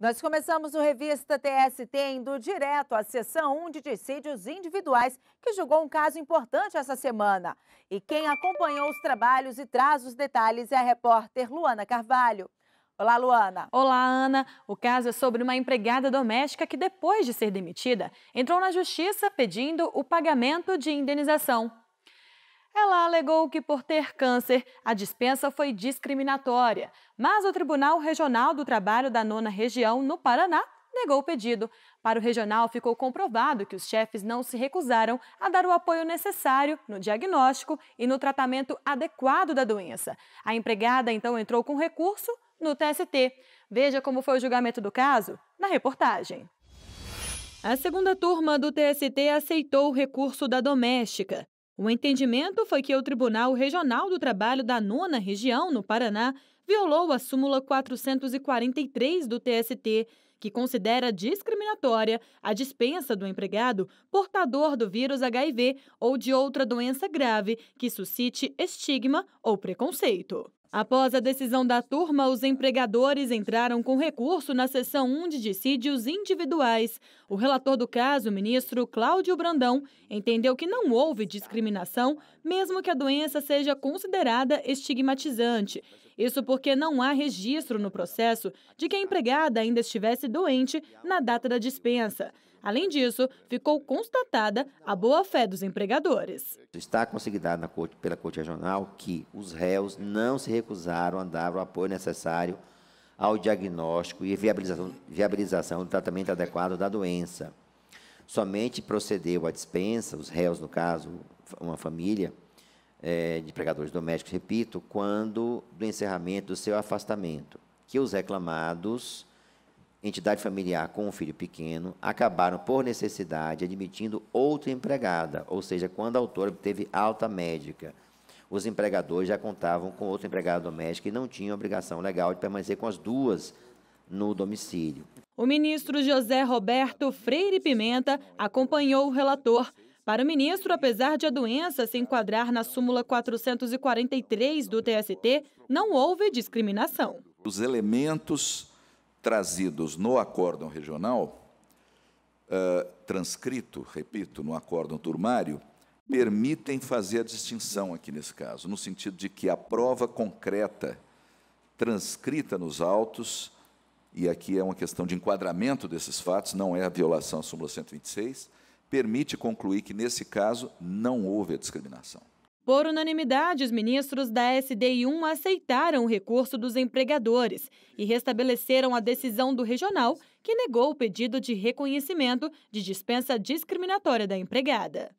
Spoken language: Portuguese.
Nós começamos o Revista TST indo direto à sessão 1 de dissídios individuais, que julgou um caso importante essa semana. E quem acompanhou os trabalhos e traz os detalhes é a repórter Luana Carvalho. Olá, Luana. Olá, Ana. O caso é sobre uma empregada doméstica que, depois de ser demitida, entrou na justiça pedindo o pagamento de indenização. Ela alegou que, por ter câncer, a dispensa foi discriminatória, mas o Tribunal Regional do Trabalho da Nona Região, no Paraná, negou o pedido. Para o regional, ficou comprovado que os chefes não se recusaram a dar o apoio necessário no diagnóstico e no tratamento adequado da doença. A empregada então entrou com recurso no TST. Veja como foi o julgamento do caso na reportagem. A segunda turma do TST aceitou o recurso da doméstica. O entendimento foi que o Tribunal Regional do Trabalho da Nona Região, no Paraná, violou a súmula 443 do TST, que considera discriminatória a dispensa do empregado portador do vírus HIV ou de outra doença grave que suscite estigma ou preconceito. Após a decisão da turma, os empregadores entraram com recurso na sessão 1 de dissídios individuais. O relator do caso, ministro Cláudio Brandão, entendeu que não houve discriminação, mesmo que a doença seja considerada estigmatizante. Isso porque não há registro no processo de que a empregada ainda estivesse doente na data da dispensa. Além disso, ficou constatada a boa-fé dos empregadores. Está consignado corte, pela Corte Regional que os réus não se recusaram a dar o apoio necessário ao diagnóstico e viabilização, viabilização do tratamento adequado da doença. Somente procedeu à dispensa, os réus, no caso, uma família é, de empregadores domésticos, repito, quando do encerramento do seu afastamento, que os reclamados entidade familiar com um filho pequeno, acabaram por necessidade admitindo outra empregada, ou seja, quando a autora teve alta médica. Os empregadores já contavam com outra empregada doméstica e não tinham obrigação legal de permanecer com as duas no domicílio. O ministro José Roberto Freire Pimenta acompanhou o relator. Para o ministro, apesar de a doença se enquadrar na súmula 443 do TST, não houve discriminação. Os elementos trazidos no acórdão regional, uh, transcrito, repito, no acórdão turmário, permitem fazer a distinção aqui nesse caso, no sentido de que a prova concreta transcrita nos autos, e aqui é uma questão de enquadramento desses fatos, não é a violação à súmula 126, permite concluir que, nesse caso, não houve a discriminação. Por unanimidade, os ministros da SDI1 aceitaram o recurso dos empregadores e restabeleceram a decisão do regional, que negou o pedido de reconhecimento de dispensa discriminatória da empregada.